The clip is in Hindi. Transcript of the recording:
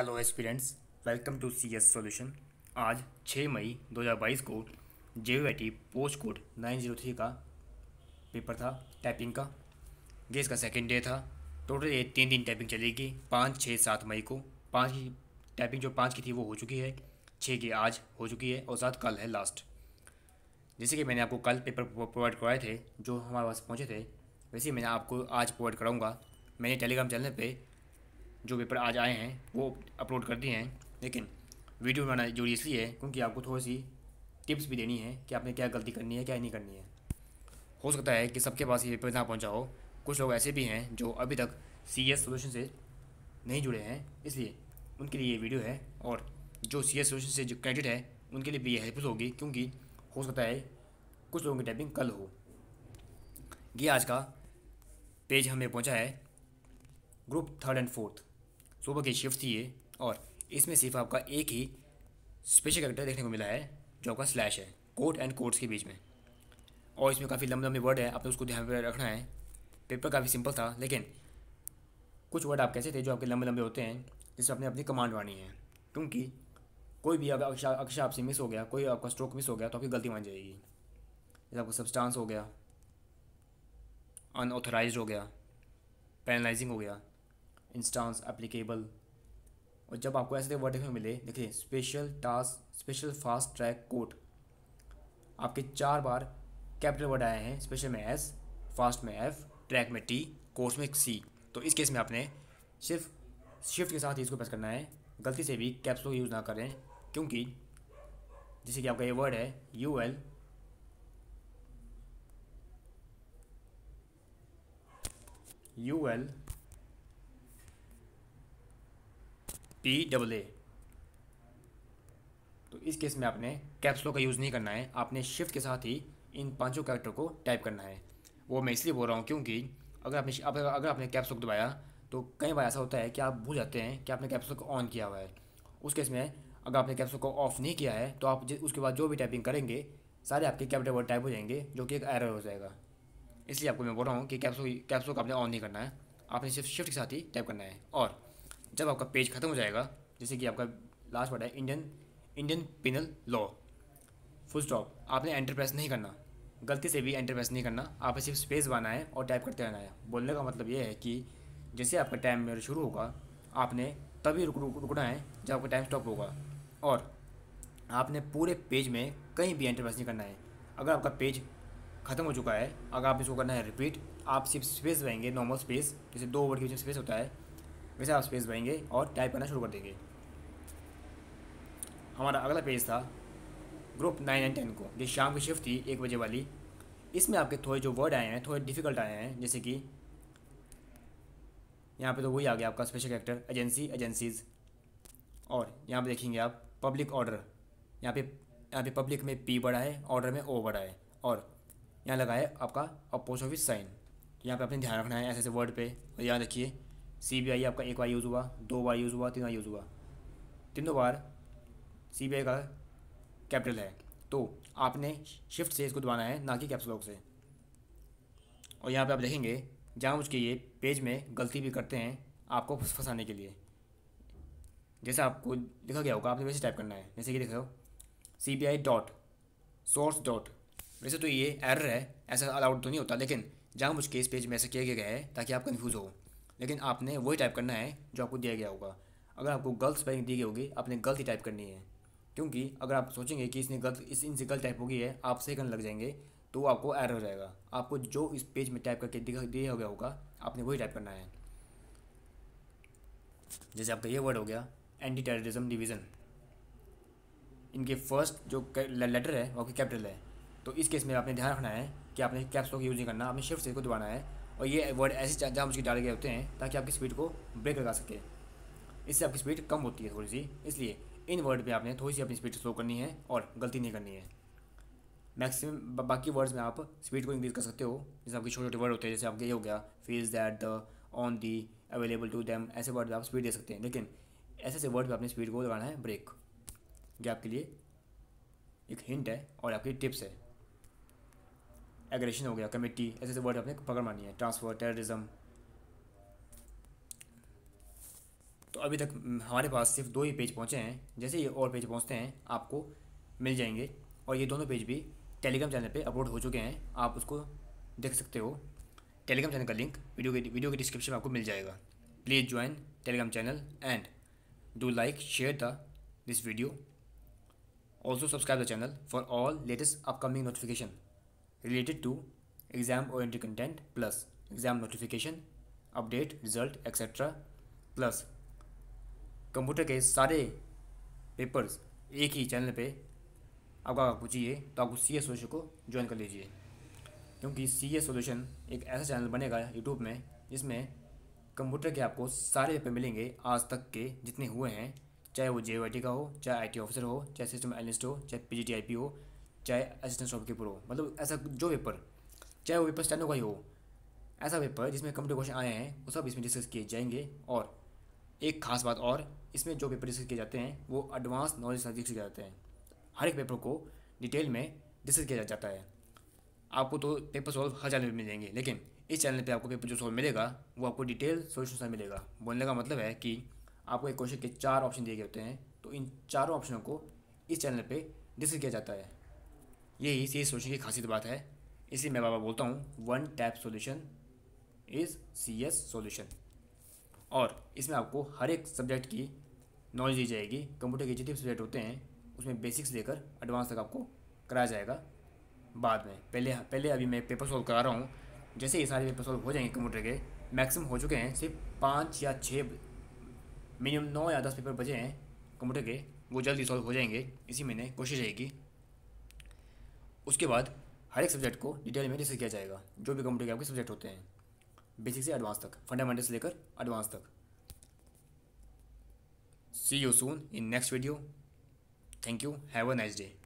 hello students welcome to C S solution आज 6 मई 2022 को जे पोस्ट कोड 903 का पेपर था टाइपिंग का ये इसका सेकेंड डे था टोटल ये तीन दिन टाइपिंग चलेगी पाँच छः सात मई को पाँच की टाइपिंग जो पाँच की थी वो हो चुकी है छः की आज हो चुकी है और साथ कल है लास्ट जैसे कि मैंने आपको कल पेपर प्रोवाइड करवाए थे जो हमारे पास पहुँचे थे वैसे ही मैंने आपको आज प्रोवाइड कराऊँगा मैंने टेलीग्राम चैनल पर जो पेपर आज आए हैं वो अपलोड कर दिए हैं लेकिन वीडियो बनाना जरूरी इसलिए है क्योंकि आपको थोड़ी सी टिप्स भी देनी है कि आपने क्या गलती करनी है क्या नहीं करनी है हो सकता है कि सबके पास ये पेपर ना पहुँचा हो कुछ लोग ऐसे भी हैं जो अभी तक सी एस सोल्यूशन से नहीं जुड़े हैं इसलिए उनके लिए ये वीडियो है और जो सी एस सोल्यूशन से जो क्रेडिट है उनके लिए भी ये हेल्पफुल होगी क्योंकि हो सकता है कुछ लोगों की टाइपिंग कल हो ये आज का पेज हमें पहुंचा है ग्रुप थर्ड एंड फोर्थ सुबह की शिफ्ट थी ये और इसमें सिर्फ आपका एक ही स्पेशल करेक्टर देखने को मिला है जो आपका स्लैश है कोट एंड कोट्स के बीच में और इसमें काफ़ी लंबे लंबे वर्ड है आपने उसको ध्यान रखना है पेपर काफ़ी सिंपल था लेकिन कुछ वर्ड आप कैसे थे जो आपके लंबे लंबे होते हैं जिससे आपने अपनी कमांड वानी है क्योंकि कोई भी अगर अक्षर अक्षर आपसे मिस हो गया कोई आपका स्ट्रोक मिस हो गया तो आपकी गलती मान जाएगी जैसे आपका सबस्टांस हो गया अनऑथराइज हो गया पैनलाइजिंग हो गया इंस्टांस एप्लीकेबल और जब आपको ऐसे वर्ड देखने मिले देखिए special task special fast track court आपके चार बार कैपिटल वर्ड आए हैं स्पेशल में एस फास्ट में एफ ट्रैक में टी कोर्स में सी तो इस केस में आपने सिर्फ शिफ्ट के साथ ही इसको प्रेस करना है गलती से भी कैप्स को यूज़ ना करें क्योंकि जैसे कि आपका ये वर्ड है U L U L P double A तो इस केस में आपने कैप्सलो का यूज़ नहीं करना है आपने शिफ्ट के साथ ही इन पांचों कैरेक्टर को टाइप करना है वो मैं इसलिए बोल रहा हूँ क्योंकि अगर आपने अगर आपने कैप्सलो को दबाया तो कई बार ऐसा होता है कि आप भूल जाते हैं कि आपने कैप्सलो को ऑन किया हुआ है उस केस में अगर आपने कैप्सलो को ऑफ नहीं किया है तो आप उसके बाद जो भी टाइपिंग करेंगे सारे आपके कैप्टर वर्ड टाइप हो जाएंगे जो कि एक एरर हो जाएगा इसलिए आपको मैं बोल रहा हूँ कि कैप्सो लॉक को आपने ऑन नहीं करना है आपने सिर्फ शिफ्ट के साथ ही टाइप करना है और जब आपका पेज ख़त्म हो जाएगा जैसे कि आपका लास्ट वर्ड है Indian Indian penal law full stop आपने एंटर प्रेस नहीं करना गलती से भी एंटर प्रेस नहीं करना आपने सिर्फ स्पेस बनाना है और टाइप करते रहना है बोलने का मतलब ये है कि जैसे आपका टाइम मेरा शुरू होगा आपने तभी रुक रुक रुकना है जब आपका टाइम स्टॉप होगा और आपने पूरे पेज में कहीं भी एंटर प्रेस नहीं करना है अगर आपका पेज ख़त्म हो चुका है अगर आप इसको करना है रिपीट आप सिर्फ स्पेस रहेंगे नॉर्मल स्पेस जैसे दो वर्ड के बीच में स्पेस होता है वैसे आप स्पेस भरेंगे और टाइप करना शुरू कर देंगे हमारा अगला पेज था ग्रुप नाइन एंड टेन को जो शाम की शिफ्ट थी एक बजे वाली इसमें आपके थोड़े जो वर्ड आए हैं थोड़े डिफ़िकल्ट आए हैं जैसे कि यहाँ पे तो वही आ गया आपका स्पेशल कैरेक्टर एजेंसी एजेंसीज़ और यहाँ पे देखेंगे आप पब्लिक ऑर्डर यहाँ पे यहाँ पे पब्लिक में पी बड़ा है ऑर्डर में ओ बड़ा है और यहाँ लगा है आपका अब पोस्ट ऑफिस साइन यहाँ पे आपने ध्यान रखना है ऐसे ऐसे वर्ड पे और यहाँ देखिए सी आपका एक बार यूज़ हुआ दो बार यूज़ हुआ तीन बार यूज़ हुआ तीनों बार सी का कैपिटल है तो आपने शिफ्ट से इसको दबाना है ना कि कैप्सलॉक से और यहाँ पे आप देखेंगे जहाँ मुझके ये पेज में गलती भी करते हैं आपको फंसाने के लिए जैसे आपको लिखा गया होगा आपने वैसे टाइप करना है जैसे कि हो C B I dot source dot वैसे तो ये एरर है ऐसा अलाउड तो नहीं होता लेकिन जहाँ के इस पेज में ऐसा किया गया है ताकि आप कन्फ्यूज़ हो लेकिन आपने वही टाइप करना है जो आपको दिया गया होगा अगर आपको गलत स्पेलिंग दी गई होगी आपने गलत ही टाइप करनी है क्योंकि अगर आप सोचेंगे कि इसने गलत इस इनसे गलत टाइप होगी है आप सही करने लग जाएंगे तो आपको एरर हो जाएगा आपको जो इस पेज में टाइप करके दिखा दिया गया होगा आपने वही टाइप करना है जैसे आपका ये वर्ड हो गया एंटी टेररिज्म डिवीज़न इनके फर्स्ट जो लेटर है वो कैपिटल है तो इस केस में आपने ध्यान रखना है कि आपने कैप्स को यूज़ नहीं करना आपने शिफ्ट से को दबाना है और ये वर्ड ऐसे जाम उसकी डाले गए होते हैं ताकि आपकी स्पीड को ब्रेक लगा सके इससे आपकी स्पीड कम होती है थोड़ी सी इसलिए इन वर्ड पे आपने थोड़ी सी अपनी स्पीड स्लो करनी है और गलती नहीं करनी है मैक्सिमम बाकी वर्ड्स में आप स्पीड को इंक्रीज कर सकते हो जैसे आपके छोटे छोटे वर्ड होते हैं जैसे आपके ये हो गया fees that the on the available to them ऐसे वर्ड आप स्पीड दे सकते हैं लेकिन ऐसे ऐसे वर्ड पर आपने स्पीड को लगाना है ब्रेक ये आपके लिए एक हिंट है और आपकी टिप्स है एग्रेशन हो गया कमेटी ऐसे ऐसे वर्ड आपने पकड़ मानी है ट्रांसफर टेररिज्म तो अभी तक हम्म, हमारे पास सिर्फ दो ही पेज पहुँचे हैं जैसे ये और पेज पहुँचते हैं आपको मिल जाएंगे और ये दोनों पेज भी टेलीग्राम चैनल पे अपलोड हो चुके हैं आप उसको देख सकते हो टेलीग्राम चैनल का लिंक वीडियो के वीडियो के डिस्क्रिप्शन में आपको मिल जाएगा please join Telegram channel and do like share the this video also subscribe the channel for all latest upcoming notification related to exam oriented content plus exam notification update result etc plus computer के सारे पेपर्स एक ही चैनल पे आपका पूछिए तो आप सी ए सोल्यूशन को ज्वाइन कर लीजिए क्योंकि सी ए सोल्यूशन एक ऐसा चैनल बनेगा यूट्यूब में जिसमें कंप्यूटर के आपको सारे पेपर मिलेंगे आज तक के जितने हुए हैं चाहे वो जे का हो चाहे आई टी ऑफिसर हो चाहे सिस्टम एनलिस्ट हो चाहे P G T I P हो चाहे असिस्टेंट शॉप कीपर हो मतलब ऐसा जो पेपर चाहे वो पेपर स्टैंडो का ही हो ऐसा पेपर जिसमें कंप्यूटर क्वेश्चन आए हैं वो सब इसमें डिस्कस किए जाएंगे और एक खास बात और इसमें जो पेपर डिस्कस किए जाते हैं वो एडवांस नॉलेज से किए जाते हैं हर एक पेपर को डिटेल में डिस्कस किया जाता है आपको तो पेपर सॉल्व हर चैनल पर मिलेंगे लेकिन इस चैनल पे आपको पेपर जो सॉल्व मिलेगा वो आपको डिटेल सोल्यूशन से मिलेगा बोलने का मतलब है कि आपको एक क्वेश्चन के चार ऑप्शन दिए गए होते हैं तो इन चारों ऑप्शनों को इस चैनल पे डिस्कस किया जाता है यही सी ये सोचने की खासियत तो बात है इसलिए मैं बाबा बोलता हूँ one tap solution is C S solution और इसमें आपको हर एक सब्जेक्ट की नॉलेज दी जाएगी कंप्यूटर के जितने सब्जेक्ट होते हैं उसमें बेसिक्स लेकर एडवांस तक आपको कराया जाएगा बाद में पहले पहले अभी मैं पेपर सॉल्व करा रहा हूँ जैसे ये सारे पेपर सॉल्व हो जाएंगे कंप्यूटर के मैक्सिमम हो चुके हैं सिर्फ पाँच या छः मिनिमम नौ या दस पेपर बचे हैं कंप्यूटर के वो जल्दी सॉल्व हो जाएंगे इसी महीने कोशिश रहेगी उसके बाद हर एक सब्जेक्ट को डिटेल में डिस्कस किया जाएगा जो भी कंप्यूटर के आपके सब्जेक्ट होते हैं बेसिक से एडवांस तक फंडामेंटल से लेकर एडवांस तक see you soon in next video thank you have a nice day